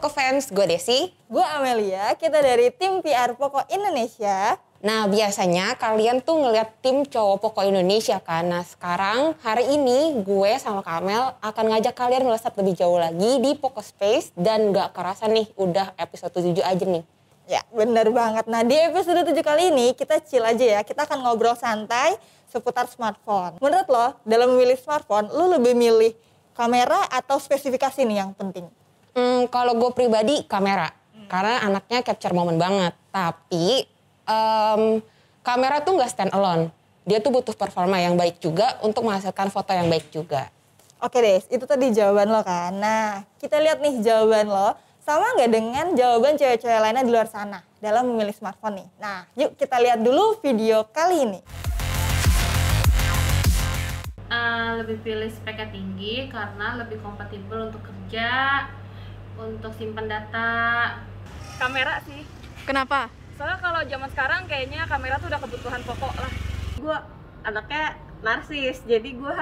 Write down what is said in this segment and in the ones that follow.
Poco Fans, gue Desi. Gue Amelia, kita dari tim PR Poco Indonesia. Nah biasanya kalian tuh ngeliat tim cowok Poco Indonesia kan. Nah sekarang hari ini gue sama Kamel akan ngajak kalian melesat lebih jauh lagi di Poco Space. Dan gak kerasa nih udah episode 7 aja nih. Ya bener banget. Nah di episode 7 kali ini kita chill aja ya. Kita akan ngobrol santai seputar smartphone. Menurut lo dalam memilih smartphone lo lebih milih kamera atau spesifikasi nih yang penting? Hmm, kalau gue pribadi kamera, hmm. karena anaknya capture momen banget. Tapi um, kamera tuh nggak stand alone. Dia tuh butuh performa yang baik juga untuk menghasilkan foto yang baik juga. Oke deh, itu tadi jawaban lo kan. Nah, kita lihat nih jawaban lo sama nggak dengan jawaban cewek-cewek lainnya di luar sana dalam memilih smartphone nih. Nah, yuk kita lihat dulu video kali ini. Uh, lebih pilih speknya tinggi karena lebih kompatibel untuk kerja untuk simpan data kamera sih kenapa soalnya kalau zaman sekarang kayaknya kamera tuh udah kebutuhan pokok lah gue anaknya narsis jadi gue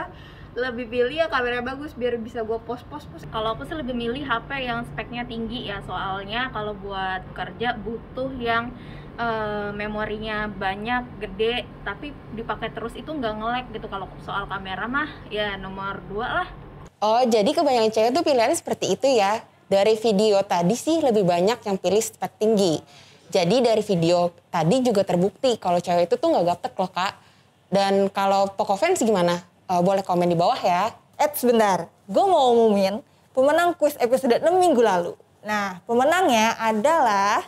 lebih pilih ya kamera bagus biar bisa gue post-post post. Kalau aku sih lebih milih HP yang speknya tinggi ya soalnya kalau buat kerja butuh yang uh, memorinya banyak, gede, tapi dipakai terus itu nggak ngelek gitu. Kalau soal kamera mah ya nomor dua lah. Oh jadi kebanyakan cewek tuh pilihannya seperti itu ya? dari video tadi sih lebih banyak yang pilih spek tinggi. Jadi dari video tadi juga terbukti kalau cewek itu tuh nggak gaptek loh kak. Dan kalau Fans gimana? Uh, boleh komen di bawah ya. Eh sebentar, gue mau umumin pemenang kuis episode 6 minggu lalu. Nah, pemenangnya adalah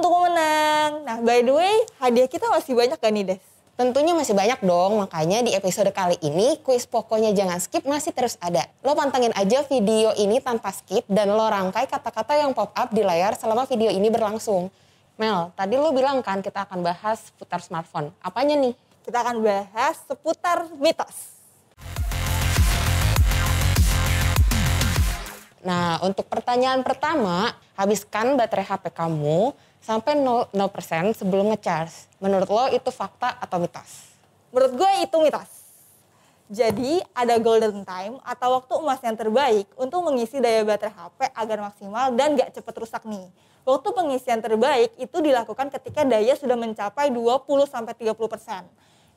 untuk pemenang. Nah, by the way, hadiah kita masih banyak kan nih, Des? Tentunya masih banyak dong, makanya di episode kali ini kuis pokoknya jangan skip masih terus ada. Lo pantengin aja video ini tanpa skip dan lo rangkai kata-kata yang pop up di layar selama video ini berlangsung. Mel, tadi lo bilang kan kita akan bahas putar smartphone. Apanya nih? Kita akan bahas seputar mitos. Nah, untuk pertanyaan pertama, habiskan baterai HP kamu sampai 0%, sebelum ngecharge. Menurut lo itu fakta atau mitos? Menurut gue itu mitos. Jadi ada golden time atau waktu emas yang terbaik untuk mengisi daya baterai HP agar maksimal dan gak cepet rusak nih. Waktu pengisian terbaik itu dilakukan ketika daya sudah mencapai 20-30%.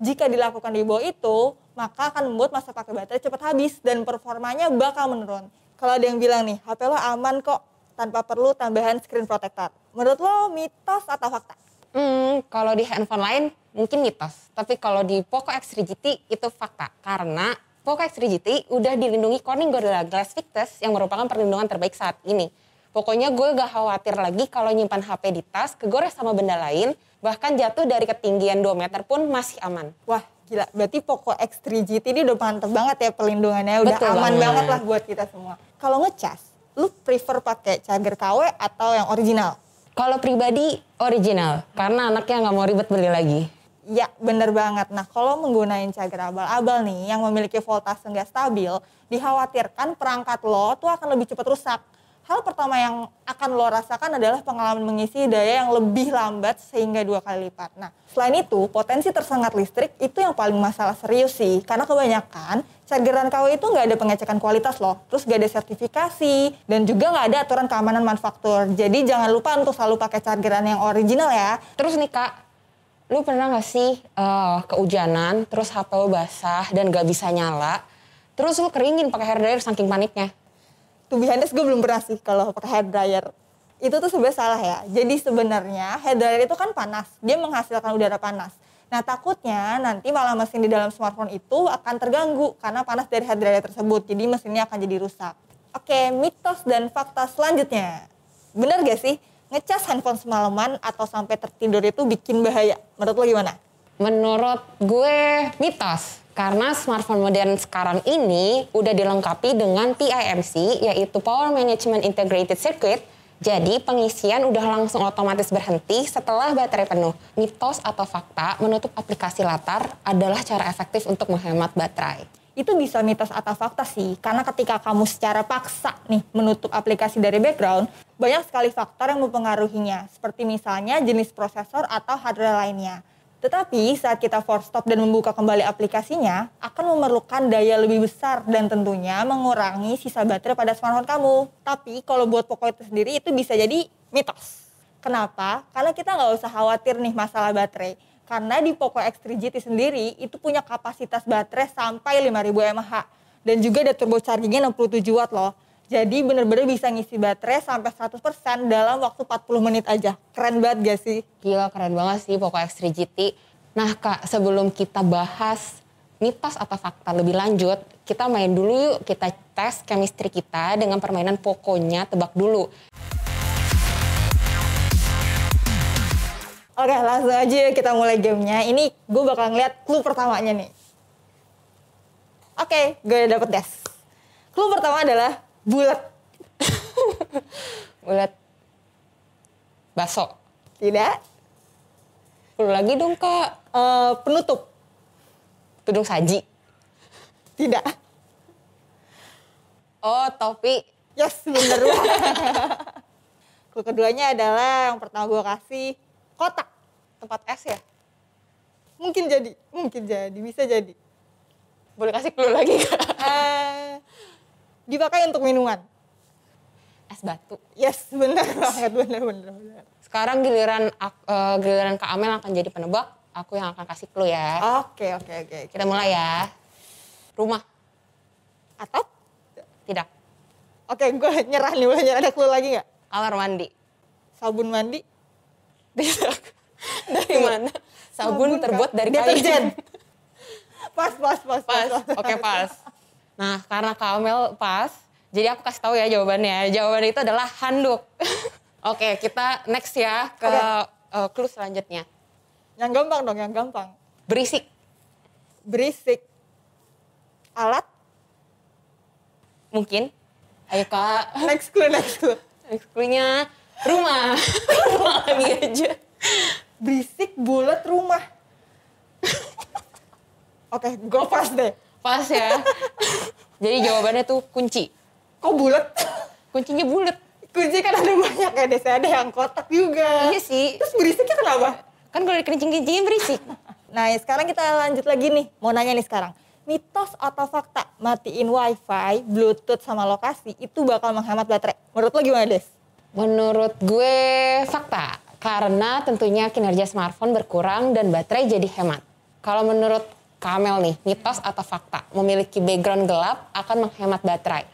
Jika dilakukan di bawah itu, maka akan membuat masa pakai baterai cepat habis dan performanya bakal menurun. Kalau ada yang bilang nih, HP lo aman kok, tanpa perlu tambahan screen protector. Menurut lo mitos atau fakta? Hmm, kalau di handphone lain mungkin mitos, tapi kalau di Poco X3 GT itu fakta karena Poco X3 GT udah dilindungi Corning Gorilla Glass Victus yang merupakan perlindungan terbaik saat ini. Pokoknya gue gak khawatir lagi kalau nyimpan HP di tas, kegores sama benda lain, bahkan jatuh dari ketinggian 2 meter pun masih aman. Wah, gila. Berarti Poco X3 GT ini udah mantep banget ya perlindungannya, udah Betul aman banget. banget lah buat kita semua. Kalau ngecas, lu prefer pakai charger KW atau yang original? Kalau pribadi original, karena anaknya nggak mau ribet beli lagi. Ya bener banget. Nah kalau menggunakan cagar abal-abal nih yang memiliki voltase nggak stabil, dikhawatirkan perangkat lo tuh akan lebih cepat rusak hal pertama yang akan lo rasakan adalah pengalaman mengisi daya yang lebih lambat sehingga dua kali lipat. Nah, selain itu, potensi tersengat listrik itu yang paling masalah serius sih, karena kebanyakan chargeran KW itu nggak ada pengecekan kualitas loh, terus nggak ada sertifikasi, dan juga nggak ada aturan keamanan manufaktur. Jadi jangan lupa untuk selalu pakai chargeran yang original ya. Terus nih kak, lu pernah nggak sih uh, keujanan, terus HP lo basah dan nggak bisa nyala, terus lu keringin pakai hair dryer saking paniknya? to be honest gue belum pernah sih kalau pakai hair dryer itu tuh sebenarnya salah ya jadi sebenarnya hair dryer itu kan panas dia menghasilkan udara panas nah takutnya nanti malah mesin di dalam smartphone itu akan terganggu karena panas dari hair dryer tersebut jadi mesinnya akan jadi rusak oke mitos dan fakta selanjutnya benar gak sih ngecas handphone semalaman atau sampai tertidur itu bikin bahaya menurut lo gimana menurut gue mitos karena smartphone modern sekarang ini udah dilengkapi dengan PIMC yaitu Power Management Integrated Circuit. Jadi pengisian udah langsung otomatis berhenti setelah baterai penuh. Mitos atau fakta menutup aplikasi latar adalah cara efektif untuk menghemat baterai itu bisa mitos atau fakta sih. Karena ketika kamu secara paksa nih menutup aplikasi dari background, banyak sekali faktor yang mempengaruhinya, seperti misalnya jenis prosesor atau hardware lainnya. Tetapi saat kita force stop dan membuka kembali aplikasinya, akan memerlukan daya lebih besar dan tentunya mengurangi sisa baterai pada smartphone kamu. Tapi kalau buat Poco itu sendiri itu bisa jadi mitos. Kenapa? Karena kita nggak usah khawatir nih masalah baterai. Karena di Poco X3 GT sendiri itu punya kapasitas baterai sampai 5000 mAh dan juga ada turbo chargingnya 67 watt loh. Jadi bener-bener bisa ngisi baterai sampai 100% dalam waktu 40 menit aja. Keren banget gak sih? Gila keren banget sih Poco X3 GT. Nah Kak, sebelum kita bahas mitos atau fakta lebih lanjut, kita main dulu yuk, kita tes chemistry kita dengan permainan pokoknya tebak dulu. Oke, langsung aja kita mulai gamenya. Ini gue bakal ngeliat clue pertamanya nih. Oke, gue dapet tes. Clue pertama adalah Bulat. Bulat. Baso. Tidak. Perlu lagi dong kak. Uh, penutup. Tudung saji. Tidak. Oh topi. Yes bener keduanya adalah yang pertama gue kasih kotak. Tempat es ya? Mungkin jadi. Mungkin jadi. Bisa jadi. Boleh kasih clue lagi kak? Eh, dipakai untuk minuman. Es batu. Yes, benar banget, benar benar Sekarang giliran uh, giliran Kak Amel akan jadi penebak, aku yang akan kasih clue ya. Oke, okay, oke, okay, oke. Okay. Kita mulai ya. Rumah. Atap? Tidak. Oke, gue nyerah nih, nyerah. Ada clue lagi nggak? Kamar mandi. Sabun mandi? Tidak. dari mana? Sabun, Sabun terbuat dari kain. Deterjen. pas, pas, pas, pas. pas. Oke, pas. pas. Nah, karena Kamel pas, jadi aku kasih tahu ya jawabannya. jawaban itu adalah handuk. Oke, okay, kita next ya ke okay. uh, eh, clue selanjutnya. Yang gampang dong, yang gampang. Berisik. Berisik. Alat? Mungkin. Ayo kak. Next clue, next clue. Next clue-nya rumah. rumah lagi aja. Berisik, bulat, rumah. Oke, okay, go fast deh. Pas ya. Jadi jawabannya tuh kunci. Kok bulat? Kuncinya bulat. Kunci kan ada banyak ya, desa ada yang kotak juga. Iya sih. Terus berisiknya kenapa? Kan kalau dikencing-kencingin berisik. nah ya, sekarang kita lanjut lagi nih, mau nanya nih sekarang. Mitos atau fakta matiin wifi, bluetooth sama lokasi itu bakal menghemat baterai. Menurut lo gimana Des? Menurut gue fakta, karena tentunya kinerja smartphone berkurang dan baterai jadi hemat. Kalau menurut Kamel nih, mitos atau fakta, memiliki background gelap akan menghemat baterai.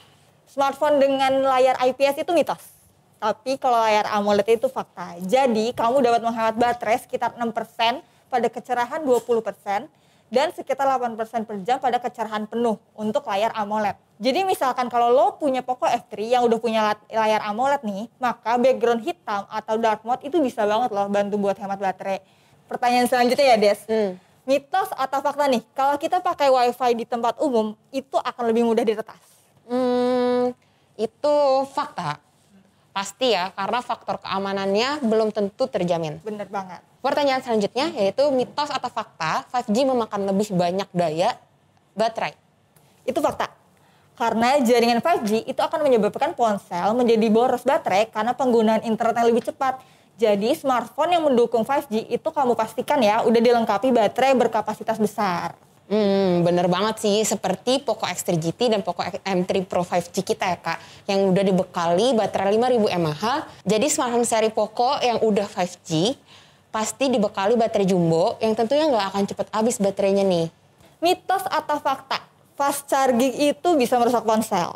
Smartphone dengan layar IPS itu mitos. Tapi kalau layar AMOLED itu fakta. Jadi kamu dapat menghemat baterai sekitar 6% pada kecerahan 20% dan sekitar 8% per jam pada kecerahan penuh untuk layar AMOLED. Jadi misalkan kalau lo punya Poco F3 yang udah punya layar AMOLED nih, maka background hitam atau dark mode itu bisa banget loh bantu buat hemat baterai. Pertanyaan selanjutnya ya Des. Hmm mitos atau fakta nih kalau kita pakai wifi di tempat umum itu akan lebih mudah diretas hmm, itu fakta pasti ya karena faktor keamanannya belum tentu terjamin bener banget pertanyaan selanjutnya yaitu mitos atau fakta 5G memakan lebih banyak daya baterai itu fakta karena jaringan 5G itu akan menyebabkan ponsel menjadi boros baterai karena penggunaan internet yang lebih cepat jadi smartphone yang mendukung 5G itu kamu pastikan ya udah dilengkapi baterai berkapasitas besar. Hmm, bener banget sih. Seperti Poco X3 GT dan Poco M3 Pro 5G kita ya kak. Yang udah dibekali baterai 5000 mAh. Jadi smartphone seri Poco yang udah 5G pasti dibekali baterai jumbo yang tentunya nggak akan cepet habis baterainya nih. Mitos atau fakta? Fast charging itu bisa merusak ponsel.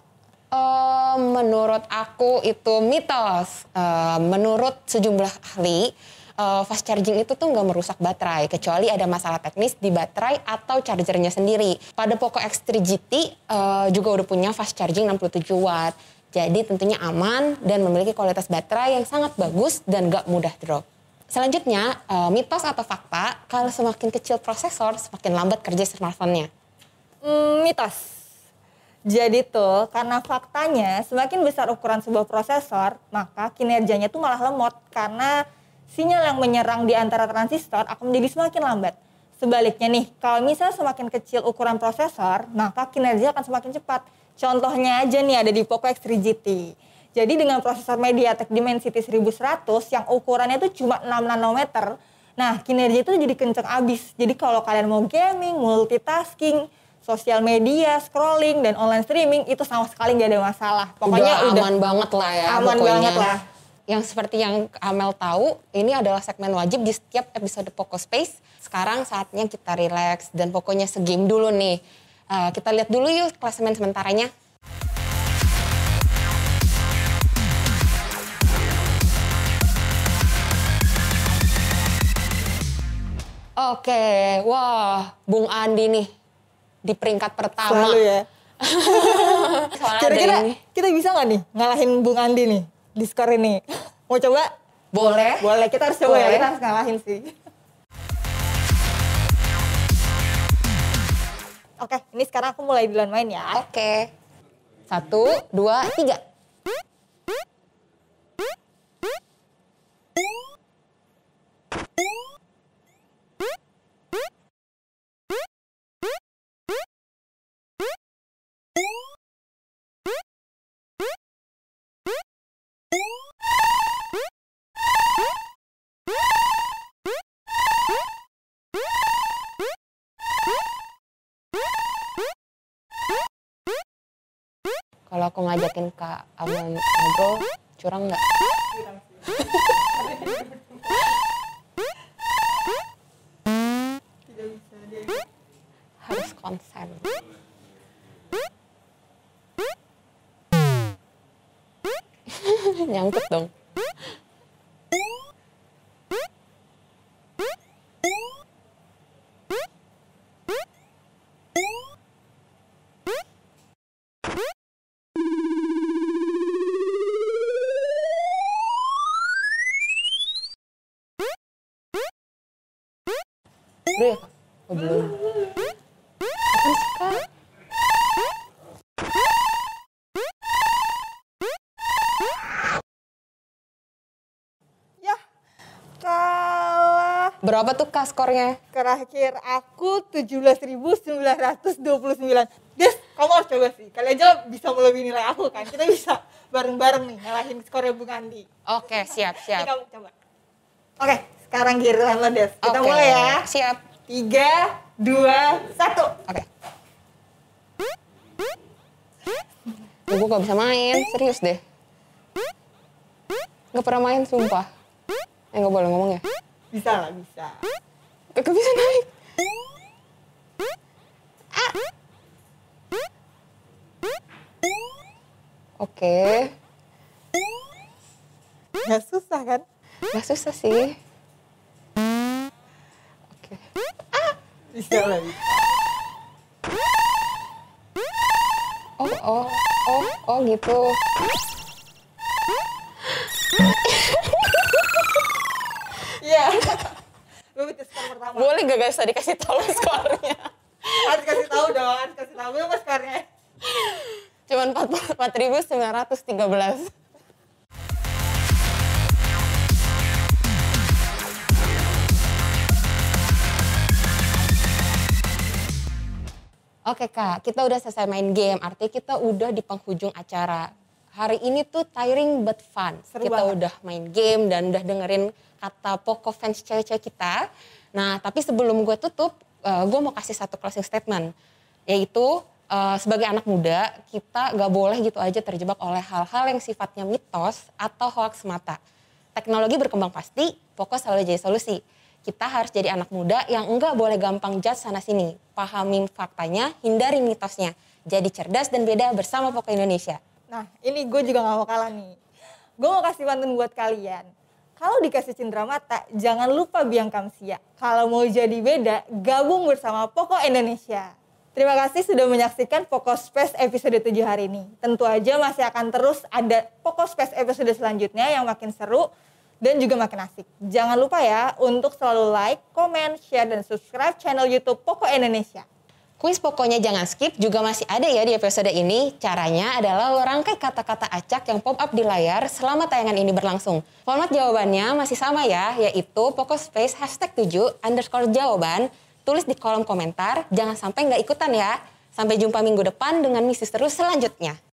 Eh, menurut aku itu mitos. Uh, menurut sejumlah ahli, uh, fast charging itu tuh nggak merusak baterai kecuali ada masalah teknis di baterai atau chargernya sendiri. Pada Poco X3 GT uh, juga udah punya fast charging 67 watt. Jadi tentunya aman dan memiliki kualitas baterai yang sangat bagus dan gak mudah drop. Selanjutnya, uh, mitos atau fakta, kalau semakin kecil prosesor, semakin lambat kerja smartphone-nya. Mm, mitos jadi tuh karena faktanya semakin besar ukuran sebuah prosesor, maka kinerjanya tuh malah lemot karena sinyal yang menyerang di antara transistor akan menjadi semakin lambat. Sebaliknya nih, kalau misalnya semakin kecil ukuran prosesor, maka kinerja akan semakin cepat. Contohnya aja nih ada di Poco X3 GT. Jadi dengan prosesor Mediatek Dimensity 1100 yang ukurannya itu cuma 6 nanometer, nah kinerja itu jadi kenceng abis. Jadi kalau kalian mau gaming, multitasking, sosial media, scrolling dan online streaming itu sama sekali nggak ada masalah. Pokoknya udah, udah aman banget lah ya. Aman pokoknya. banget lah. Yang seperti yang Amel tahu, ini adalah segmen wajib di setiap episode Poco Space. Sekarang saatnya kita relax dan pokoknya segame dulu nih. Uh, kita lihat dulu yuk klasemen sementaranya. Oke, wah, Bung Andi nih di peringkat pertama. Selalu ya. Kira-kira kita bisa nggak nih ngalahin Bung Andi nih di skor ini? Mau coba? Boleh. Boleh, kita harus coba ya. Boleh. ya. Kita harus ngalahin sih. Oke, ini sekarang aku mulai duluan main ya. Oke. Satu, dua, tiga. Thank Kalau aku ngajakin Kak Abang Nego, curang nggak? Harus konsen. 양끝동 네. 어, 뭐야. Berapa tuh kaskornya? Terakhir aku 17.929. Des, kamu harus coba sih. Kalian aja bisa melebihi nilai aku kan. Kita bisa bareng-bareng nih ngalahin skornya Bung Andi. Oke, okay, siap, siap. Kita coba. Oke, okay, sekarang giliran lo Des. Kita okay. mulai ya. Siap. Tiga, dua, satu. Oke. Okay. Gue gak bisa main, serius deh. Gak pernah main, sumpah. Eh, gak boleh ngomong ya. Bisa lah, bisa. gak bisa naik. Ah. Oke. Okay. Gak susah kan? Gak susah sih. Oke. Okay. Ah. Bisa lah. Oh, oh, oh, oh gitu. Iya. Lu BTS pertama. Boleh gak guys tadi kasih tahu skornya? harus kasih tahu dong, harus kasih tahu dong skornya. Cuman 44.913. Oke kak, kita udah selesai main game, artinya kita udah di penghujung acara. Hari ini tuh tiring but fun. Seru kita banget. udah main game dan udah dengerin kata poco fans cewek-cewek kita. Nah, tapi sebelum gue tutup, uh, eh, gue mau kasih satu closing statement, yaitu uh, sebagai anak muda kita gak boleh gitu aja terjebak oleh hal-hal yang sifatnya mitos atau hoax semata. Teknologi berkembang pasti, pokok selalu jadi solusi. Kita harus jadi anak muda yang enggak boleh gampang judge sana sini. Pahami faktanya, hindari mitosnya. Jadi cerdas dan beda bersama Pokok Indonesia. Nah, ini gue juga gak mau kalah nih. Gue mau kasih pantun buat kalian kalau dikasih cindramata, jangan lupa biang kamsia. Kalau mau jadi beda, gabung bersama Poco Indonesia. Terima kasih sudah menyaksikan Poco Space episode 7 hari ini. Tentu aja masih akan terus ada Poco Space episode selanjutnya yang makin seru dan juga makin asik. Jangan lupa ya untuk selalu like, comment, share, dan subscribe channel YouTube Poco Indonesia. Kuis pokoknya jangan skip juga masih ada ya di episode ini. Caranya adalah lo rangkai kata-kata acak yang pop up di layar selama tayangan ini berlangsung. Format jawabannya masih sama ya, yaitu pokok space hashtag 7 underscore jawaban. Tulis di kolom komentar, jangan sampai nggak ikutan ya. Sampai jumpa minggu depan dengan misi terus selanjutnya.